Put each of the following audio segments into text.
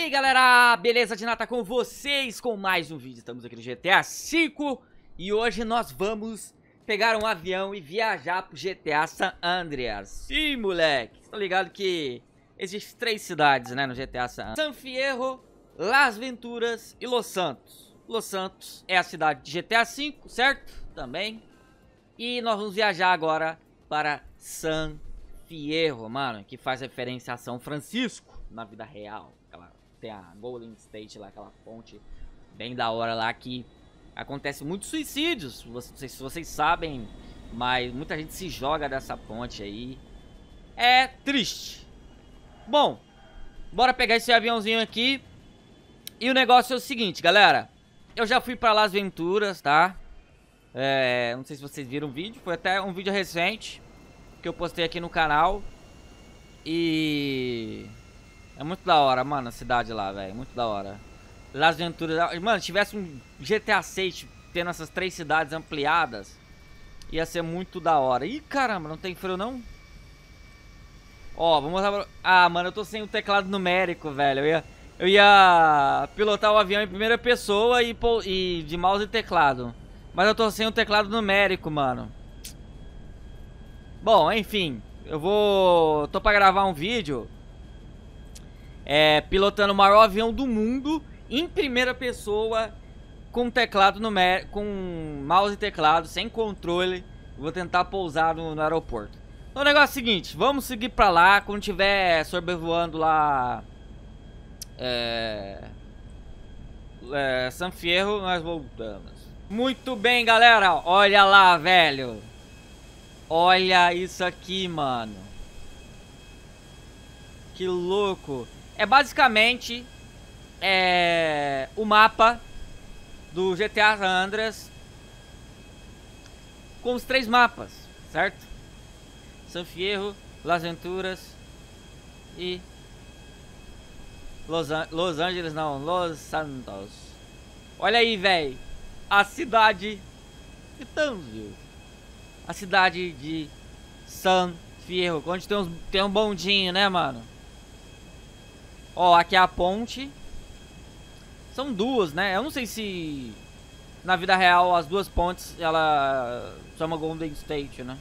E aí galera, beleza de nata tá com vocês com mais um vídeo, estamos aqui no GTA V E hoje nós vamos pegar um avião e viajar pro GTA San Andreas Sim moleque, estão tá ligado que existem três cidades né no GTA San Andreas San Fierro, Las Venturas e Los Santos Los Santos é a cidade de GTA V, certo? Também E nós vamos viajar agora para San Fierro, mano, que faz referência a São Francisco na vida real tem a Golden State lá, aquela ponte bem da hora lá que acontece muitos suicídios. não sei se vocês sabem, mas muita gente se joga dessa ponte aí. É triste. Bom, bora pegar esse aviãozinho aqui. E o negócio é o seguinte, galera. Eu já fui pra Las Venturas, tá? É, não sei se vocês viram o vídeo. Foi até um vídeo recente que eu postei aqui no canal. E... É muito da hora, mano, a cidade lá, velho. Muito da hora. Las Venturas. Mano, se tivesse um GTA 6 tipo, tendo essas três cidades ampliadas, ia ser muito da hora. Ih, caramba, não tem frio não? Ó, vou mostrar pra... Ah, mano, eu tô sem o teclado numérico, velho. Eu ia, eu ia pilotar o avião em primeira pessoa e, e de mouse e teclado. Mas eu tô sem o teclado numérico, mano. Bom, enfim. Eu vou... Tô pra gravar um vídeo é, pilotando o maior avião do mundo em primeira pessoa com teclado no com mouse e teclado sem controle. Vou tentar pousar no, no aeroporto. Então, o negócio é o seguinte, vamos seguir para lá quando tiver sobrevoando lá é, é, San Fierro, nós voltamos. Muito bem, galera. Olha lá, velho. Olha isso aqui, mano. Que louco é basicamente é, o mapa do GTA San Andreas com os três mapas, certo? San Fierro, Las Venturas e Los, An Los Angeles, não, Los Santos. Olha aí, velho, a cidade de viu? a cidade de San Fierro, onde tem, uns, tem um bondinho, né, mano? Ó, aqui é a ponte. São duas, né? Eu não sei se na vida real as duas pontes ela chama Golden State, né?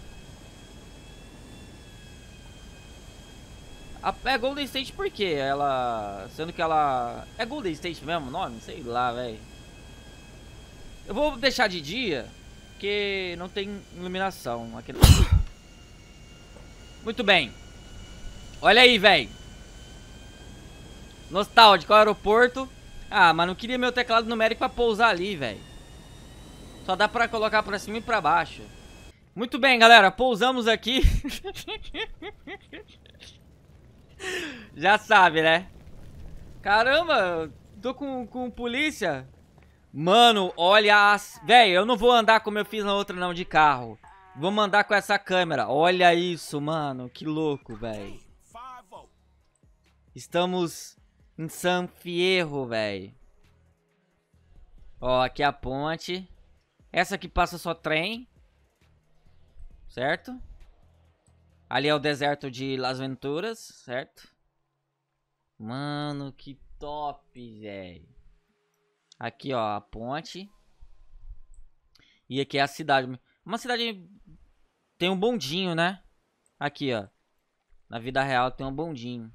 A, é Golden State por quê? Ela. Sendo que ela. É Golden State mesmo o nome? Sei lá, velho. Eu vou deixar de dia, porque não tem iluminação. Aquele... Muito bem. Olha aí, velho. Nostálgico, é aeroporto. Ah, mas não queria meu teclado numérico pra pousar ali, velho. Só dá pra colocar pra cima e pra baixo. Muito bem, galera. Pousamos aqui. Já sabe, né? Caramba, tô com, com polícia. Mano, olha as... Véi, eu não vou andar como eu fiz na outra não, de carro. Vou andar com essa câmera. Olha isso, mano. Que louco, velho. Estamos em San Fierro, velho. Ó, aqui é a ponte. Essa aqui passa só trem. Certo? Ali é o deserto de Las Venturas, certo? Mano, que top, velho. Aqui, ó, a ponte. E aqui é a cidade. Uma cidade... Tem um bondinho, né? Aqui, ó. Na vida real tem um bondinho.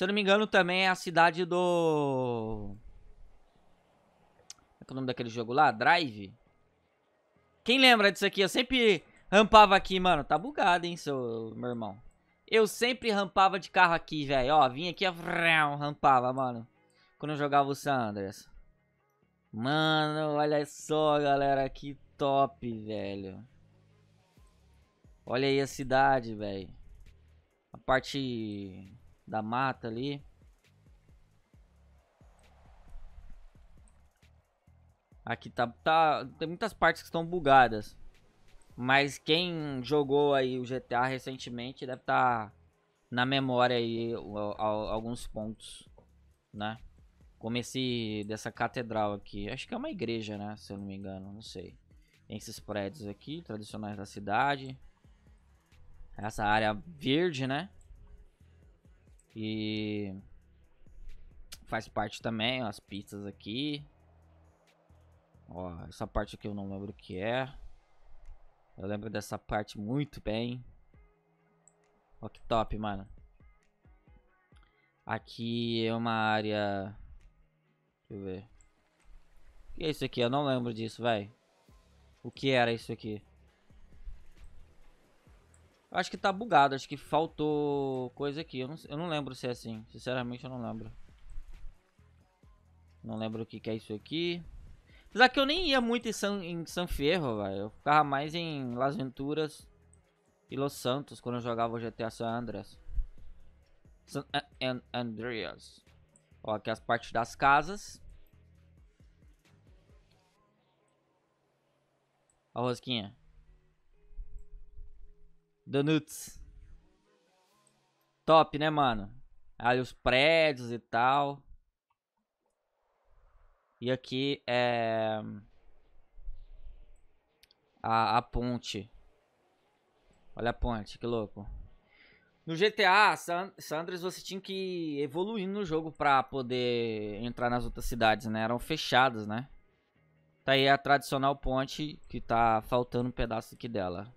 Se eu não me engano, também é a cidade do. Como é, é, o nome daquele jogo lá? Drive? Quem lembra disso aqui? Eu sempre rampava aqui, mano. Tá bugado, hein, seu meu irmão. Eu sempre rampava de carro aqui, velho. Ó, vinha aqui, rampava, mano. Quando eu jogava o Sanders. Mano, olha só, galera. Que top, velho. Olha aí a cidade, velho. A parte da mata ali. Aqui tá, tá tem muitas partes que estão bugadas. Mas quem jogou aí o GTA recentemente deve estar tá na memória aí alguns pontos, né? Como esse dessa catedral aqui. Acho que é uma igreja, né? Se eu não me engano, não sei. Tem esses prédios aqui, tradicionais da cidade. Essa área verde, né? E faz parte também ó, as pistas aqui. Ó, essa parte aqui eu não lembro o que é. Eu lembro dessa parte muito bem. Ó que top, mano. Aqui é uma área... Deixa eu ver. O que é isso aqui? Eu não lembro disso, velho. O que era isso aqui? Acho que tá bugado, acho que faltou coisa aqui. Eu não, eu não lembro se é assim. Sinceramente, eu não lembro. Não lembro o que, que é isso aqui. Apesar que eu nem ia muito em San, em San Ferro, velho. Eu ficava mais em Las Venturas e Los Santos quando eu jogava o GTA San Andreas. San Andreas. Ó, aqui as partes das casas. A rosquinha. Donuts. Top, né, mano? Olha os prédios e tal. E aqui é... A, a ponte. Olha a ponte, que louco. No GTA, San, Sandras, você tinha que evoluir no jogo pra poder entrar nas outras cidades, né? Eram fechadas, né? Tá aí a tradicional ponte que tá faltando um pedaço aqui dela.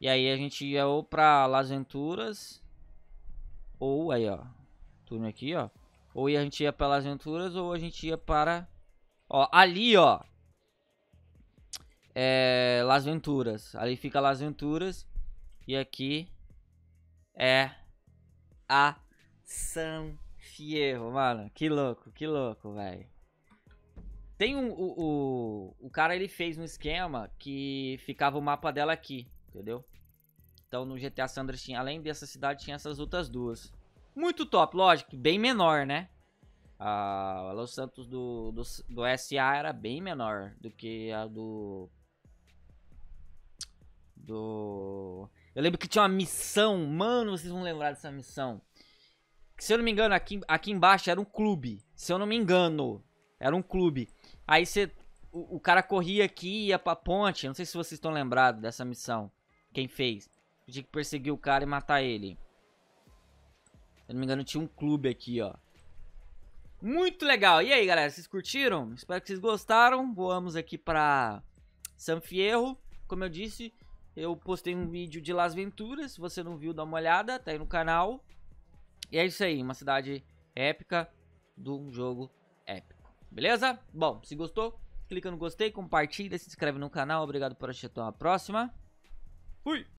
E aí a gente ia ou pra Las Venturas, ou aí ó, turno aqui ó, ou a gente ia pra Las Venturas, ou a gente ia para, ó, ali ó, é Las Venturas, ali fica Las Venturas, e aqui é a San Fierro, mano, que louco, que louco, velho. Tem um, o, o, o cara ele fez um esquema que ficava o mapa dela aqui entendeu? Então no GTA Sanders tinha, além dessa cidade, tinha essas outras duas. Muito top, lógico, bem menor, né? A Los Santos do, do, do SA era bem menor do que a do. Do. Eu lembro que tinha uma missão, mano, vocês vão lembrar dessa missão. se eu não me engano, aqui, aqui embaixo era um clube. Se eu não me engano, era um clube. Aí você. O, o cara corria aqui, ia pra ponte. Não sei se vocês estão lembrados dessa missão. Quem fez. tinha que perseguir o cara e matar ele. Se não me engano, tinha um clube aqui, ó. Muito legal. E aí, galera, vocês curtiram? Espero que vocês gostaram. Voamos aqui pra San Fierro. Como eu disse, eu postei um vídeo de Las Venturas. Se você não viu, dá uma olhada. Tá aí no canal. E é isso aí. Uma cidade épica de um jogo épico. Beleza? Bom, se gostou, clica no gostei, compartilha, se inscreve no canal. Obrigado por assistir. Até a próxima. ほい